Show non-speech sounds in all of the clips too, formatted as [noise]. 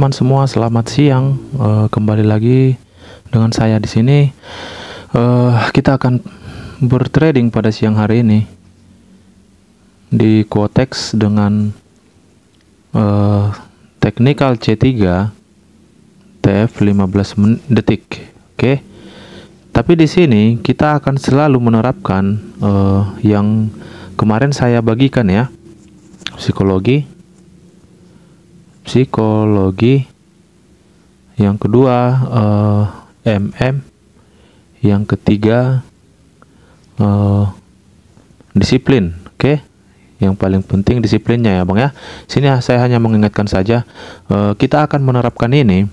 teman-teman semua, selamat siang. Uh, kembali lagi dengan saya di sini. Uh, kita akan bertrading pada siang hari ini di Quotex dengan uh, technical C3 TF 15 detik. Oke. Okay? Tapi di sini kita akan selalu menerapkan uh, yang kemarin saya bagikan ya. Psikologi psikologi yang kedua uh, MM yang ketiga uh, disiplin oke okay? yang paling penting disiplinnya ya Bang ya sini saya hanya mengingatkan saja uh, kita akan menerapkan ini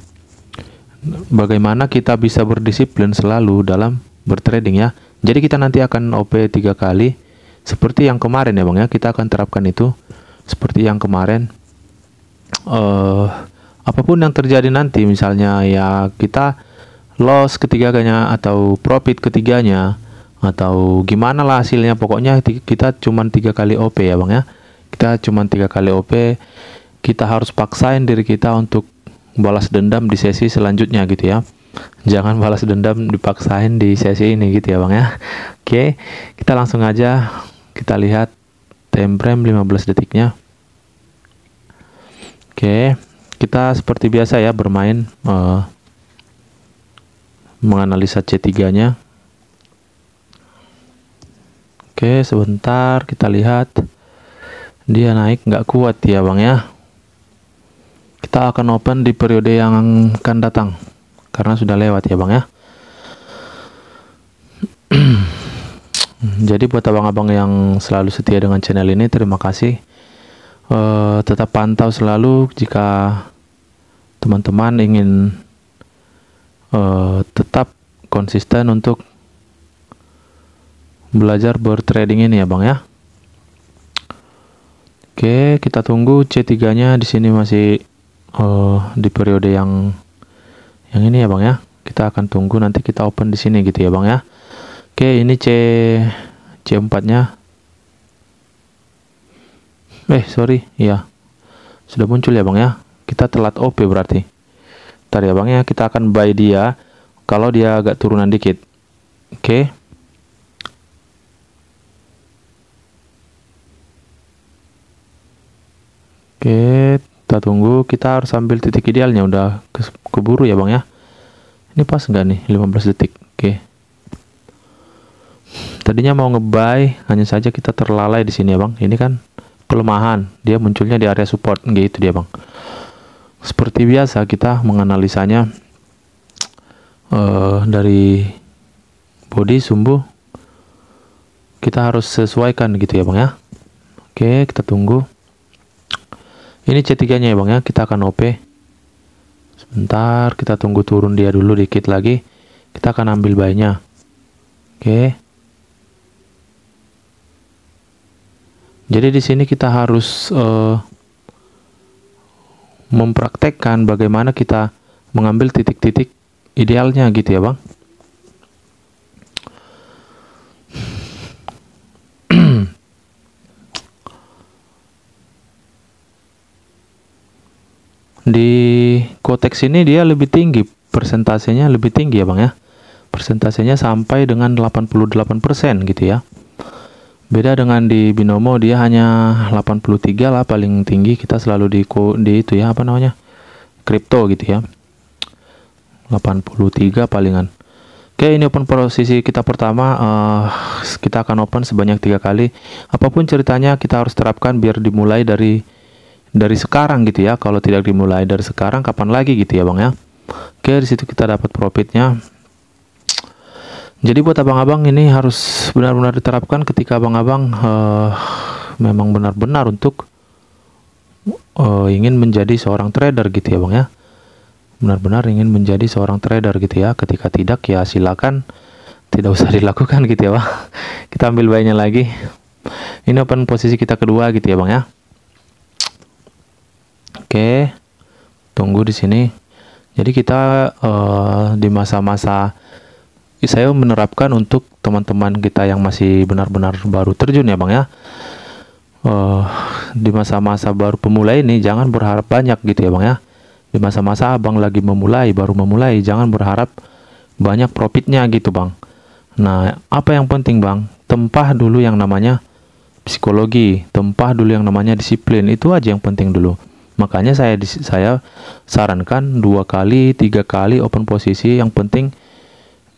bagaimana kita bisa berdisiplin selalu dalam bertrading ya jadi kita nanti akan OP tiga kali seperti yang kemarin ya Bang ya kita akan terapkan itu seperti yang kemarin uh, apapun yang terjadi nanti misalnya ya kita loss ketiganya atau profit ketiganya atau gimana lah hasilnya pokoknya kita cuma tiga kali OP ya bang ya kita cuma tiga kali OP kita harus paksain diri kita untuk balas dendam di sesi selanjutnya gitu ya jangan balas dendam dipaksain di sesi ini gitu ya bang ya oke kita langsung aja kita lihat time frame 15 detiknya Oke, kita seperti biasa ya bermain uh, menganalisa C3-nya. Oke, sebentar kita lihat. Dia naik nggak kuat ya Bang ya. Kita akan open di periode yang akan datang. Karena sudah lewat ya Bang ya. [clears throat] Jadi buat abang-abang yang selalu setia dengan channel ini, terima kasih uh, tetap pantau selalu jika teman-teman ingin uh, tetap konsisten untuk belajar bertrading ini ya bang ya oke kita tunggu C3 nya di sini masih uh, di periode yang yang ini ya bang ya kita akan tunggu nanti kita open di sini gitu ya bang ya oke ini C C4 nya Eh, sorry, iya. Sudah muncul ya bang ya. Kita telat OP berarti. Tadi ya bang ya, kita akan buy dia kalau dia agak turunan dikit. Oke. Okay. Oke, kita tunggu. Kita harus ambil titik idealnya. Udah ke keburu ya bang ya. Ini pas nggak nih? 15 detik. Oke. Tadinya mau ngebuy, hanya saja kita terlalai di sini ya bang. Ini kan kelemahan dia munculnya di area support gitu dia bang seperti biasa kita menganalisanya uh, dari body sumbu kita harus sesuaikan gitu ya bang ya oke kita tunggu ini C3 nya ya bang ya kita akan OP sebentar kita tunggu turun dia dulu dikit lagi kita akan ambil buy nya oke Jadi di sini kita harus uh, mempraktekkan bagaimana kita mengambil titik-titik idealnya gitu ya, Bang. [clears throat] di konteks ini dia lebih tinggi persentasenya lebih tinggi ya bang ya persentasenya sampai dengan 88% gitu ya Beda dengan di binomo dia hanya 83 lah paling tinggi kita selalu di di itu ya apa namanya? kripto gitu ya. 83 palingan. Oke, ini open posisi kita pertama. Uh, kita akan open sebanyak tiga kali. Apapun ceritanya, kita harus terapkan biar dimulai dari dari sekarang gitu ya. Kalau tidak dimulai dari sekarang, kapan lagi gitu ya, bang ya? Oke, di situ kita dapat profitnya. Jadi buat abang-abang ini harus benar-benar diterapkan ketika abang-abang uh, memang benar-benar untuk uh, ingin menjadi seorang trader gitu ya bang ya. Benar-benar ingin menjadi seorang trader gitu ya. Ketika tidak ya silakan tidak usah [laughs] dilakukan gitu ya bang. Kita ambil bayinya lagi. Ini open posisi kita kedua gitu ya bang ya. Oke, tunggu di sini. Jadi kita uh, di masa-masa saya menerapkan untuk teman-teman kita yang masih benar-benar baru terjun ya bang ya uh, di masa-masa baru pemula ini jangan berharap banyak gitu ya bang ya di masa-masa abang lagi memulai baru memulai jangan berharap banyak profitnya gitu bang nah apa yang penting bang tempah dulu yang namanya psikologi tempah dulu yang namanya disiplin itu aja yang penting dulu makanya saya saya sarankan dua kali tiga kali open posisi yang penting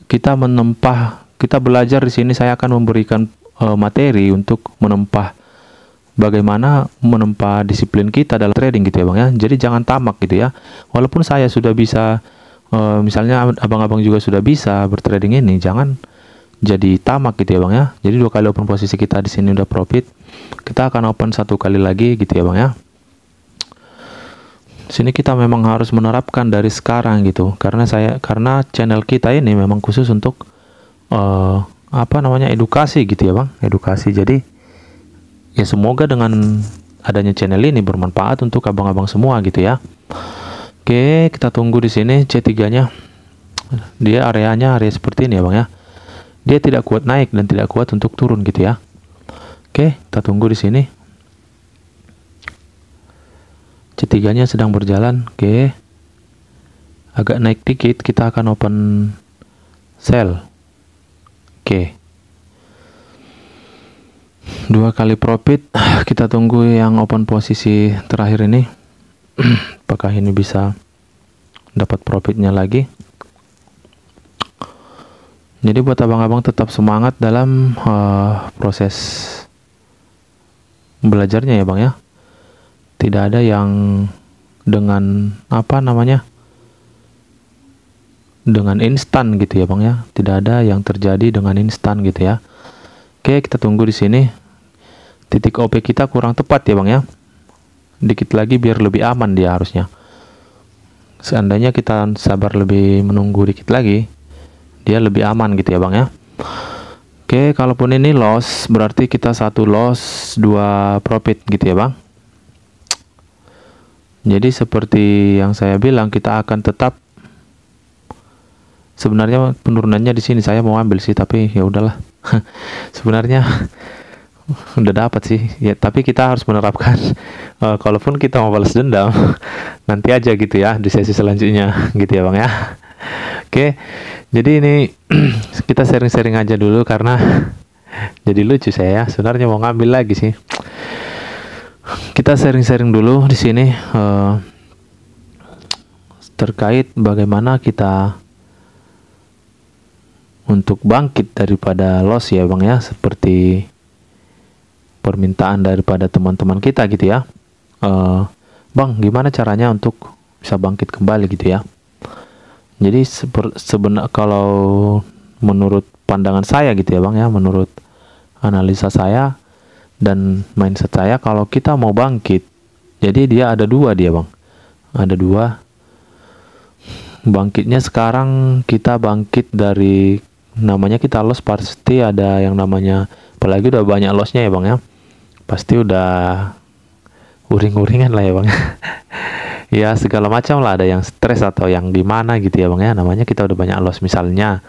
kita menempah, kita belajar di sini saya akan memberikan uh, materi untuk menempah bagaimana menempah disiplin kita dalam trading gitu ya Bang ya. Jadi jangan tamak gitu ya. Walaupun saya sudah bisa uh, misalnya abang-abang juga sudah bisa bertrading ini, jangan jadi tamak gitu ya Bang ya. Jadi dua kali open posisi kita di sini udah profit, kita akan open satu kali lagi gitu ya Bang ya sini kita memang harus menerapkan dari sekarang gitu karena saya karena channel kita ini memang khusus untuk uh, apa namanya edukasi gitu ya bang edukasi jadi ya semoga dengan adanya channel ini bermanfaat untuk abang-abang semua gitu ya oke kita tunggu di sini C3 nya dia areanya area seperti ini ya bang ya dia tidak kuat naik dan tidak kuat untuk turun gitu ya oke kita tunggu di sini cetiganya sedang berjalan oke okay. agak naik dikit kita akan open sell oke okay. dua kali profit [sighs] kita tunggu yang open posisi terakhir ini [clears throat] apakah ini bisa dapat profitnya lagi jadi buat abang-abang tetap semangat dalam uh, proses belajarnya ya bang ya tidak ada yang dengan apa namanya dengan instan gitu ya bang ya tidak ada yang terjadi dengan instan gitu ya oke kita tunggu di sini titik OP kita kurang tepat ya bang ya dikit lagi biar lebih aman dia harusnya seandainya kita sabar lebih menunggu dikit lagi dia lebih aman gitu ya bang ya oke kalaupun ini loss berarti kita satu loss dua profit gitu ya bang jadi seperti yang saya bilang kita akan tetap sebenarnya penurunannya di sini saya mau ambil sih tapi ya udahlah. [laughs] sebenarnya [laughs] udah dapat sih ya tapi kita harus menerapkan uh, [laughs] kalaupun kita mau balas dendam nanti aja gitu ya di sesi selanjutnya gitu ya bang ya oke jadi ini [clears throat] kita sering-sering aja dulu karena jadi lucu saya ya sebenarnya mau ngambil lagi sih kita sharing-sharing dulu di sini uh, terkait bagaimana kita untuk bangkit daripada loss ya bang ya seperti permintaan daripada teman-teman kita gitu ya uh, bang gimana caranya untuk bisa bangkit kembali gitu ya jadi sebenar kalau menurut pandangan saya gitu ya bang ya menurut analisa saya dan mindset saya kalau kita mau bangkit jadi dia ada dua dia bang ada dua bangkitnya sekarang kita bangkit dari namanya kita los pasti ada yang namanya apalagi udah banyak losnya ya bang ya pasti udah uring-uringan lah ya bang [laughs] ya segala macam lah ada yang stres atau yang gimana gitu ya bang ya namanya kita udah banyak los misalnya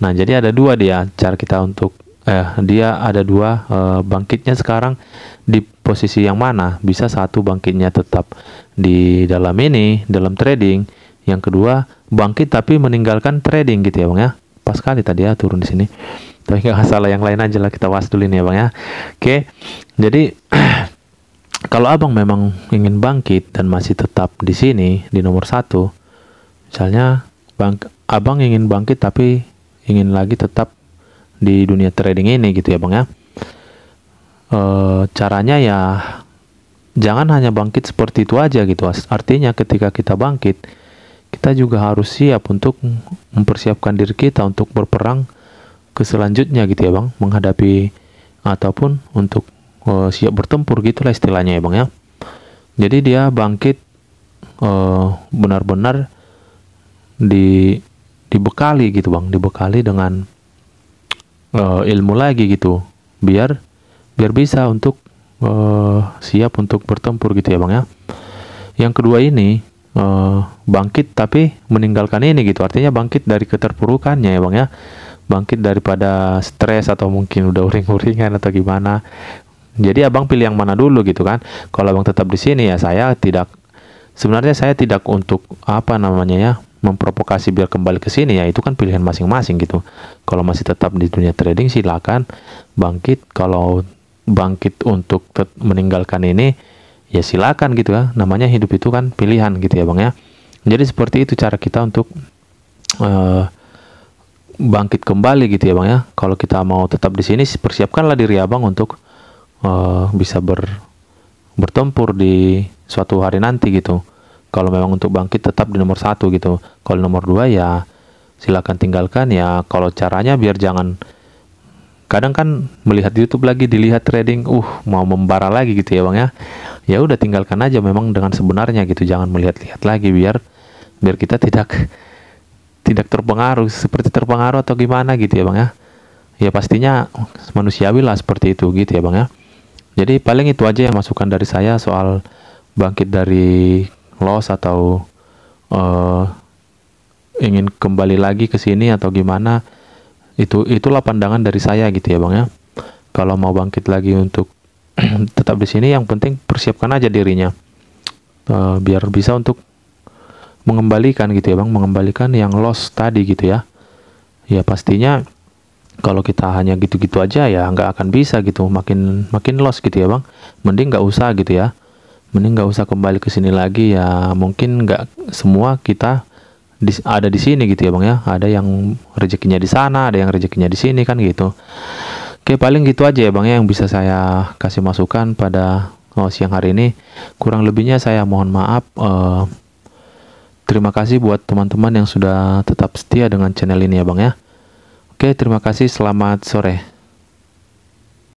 nah jadi ada dua dia cara kita untuk eh dia ada dua eh, bangkitnya sekarang di posisi yang mana bisa satu bangkitnya tetap di dalam ini dalam trading yang kedua bangkit tapi meninggalkan trading gitu ya bang ya pas sekali tadi ya turun di sini tapi nggak masalah yang lain aja lah kita was dulu ini ya bang ya oke jadi [clears throat] kalau abang memang ingin bangkit dan masih tetap di sini di nomor satu misalnya bang abang ingin bangkit tapi ingin lagi tetap di dunia trading ini gitu ya bang ya. E, caranya ya jangan hanya bangkit seperti itu aja gitu. Artinya ketika kita bangkit, kita juga harus siap untuk mempersiapkan diri kita untuk berperang ke selanjutnya gitu ya bang, menghadapi ataupun untuk e, siap bertempur gitulah istilahnya ya bang ya. Jadi dia bangkit eh, benar-benar di dibekali gitu bang, dibekali dengan uh, ilmu lagi gitu biar biar bisa untuk uh, siap untuk bertempur gitu ya bang ya yang kedua ini uh, bangkit tapi meninggalkan ini gitu artinya bangkit dari keterpurukannya ya bang ya bangkit daripada stres atau mungkin udah uring-uringan atau gimana jadi abang pilih yang mana dulu gitu kan kalau abang tetap di sini ya saya tidak sebenarnya saya tidak untuk apa namanya ya memprovokasi biar kembali ke sini ya itu kan pilihan masing-masing gitu kalau masih tetap di dunia trading silakan bangkit kalau bangkit untuk meninggalkan ini ya silakan gitu ya namanya hidup itu kan pilihan gitu ya bang ya jadi seperti itu cara kita untuk uh, bangkit kembali gitu ya bang ya kalau kita mau tetap di sini persiapkanlah diri abang ya, untuk uh, bisa ber bertempur di suatu hari nanti gitu kalau memang untuk bangkit tetap di nomor satu gitu kalau nomor dua ya silakan tinggalkan ya kalau caranya biar jangan kadang kan melihat YouTube lagi dilihat trading uh mau membara lagi gitu ya bang ya ya udah tinggalkan aja memang dengan sebenarnya gitu jangan melihat-lihat lagi biar biar kita tidak tidak terpengaruh seperti terpengaruh atau gimana gitu ya bang ya ya pastinya manusiawi lah seperti itu gitu ya bang ya jadi paling itu aja yang masukan dari saya soal bangkit dari loss atau uh, ingin kembali lagi ke sini atau gimana itu itulah pandangan dari saya gitu ya bang ya kalau mau bangkit lagi untuk [clears throat] tetap di sini yang penting persiapkan aja dirinya uh, biar bisa untuk mengembalikan gitu ya bang mengembalikan yang loss tadi gitu ya ya pastinya kalau kita hanya gitu-gitu aja ya nggak akan bisa gitu makin makin loss gitu ya bang mending nggak usah gitu ya mending nggak usah kembali ke sini lagi ya mungkin nggak semua kita di, ada di sini gitu ya bang ya ada yang rezekinya di sana ada yang rezekinya di sini kan gitu oke paling gitu aja ya bang ya yang bisa saya kasih masukan pada oh, siang hari ini kurang lebihnya saya mohon maaf eh, terima kasih buat teman-teman yang sudah tetap setia dengan channel ini ya bang ya oke terima kasih selamat sore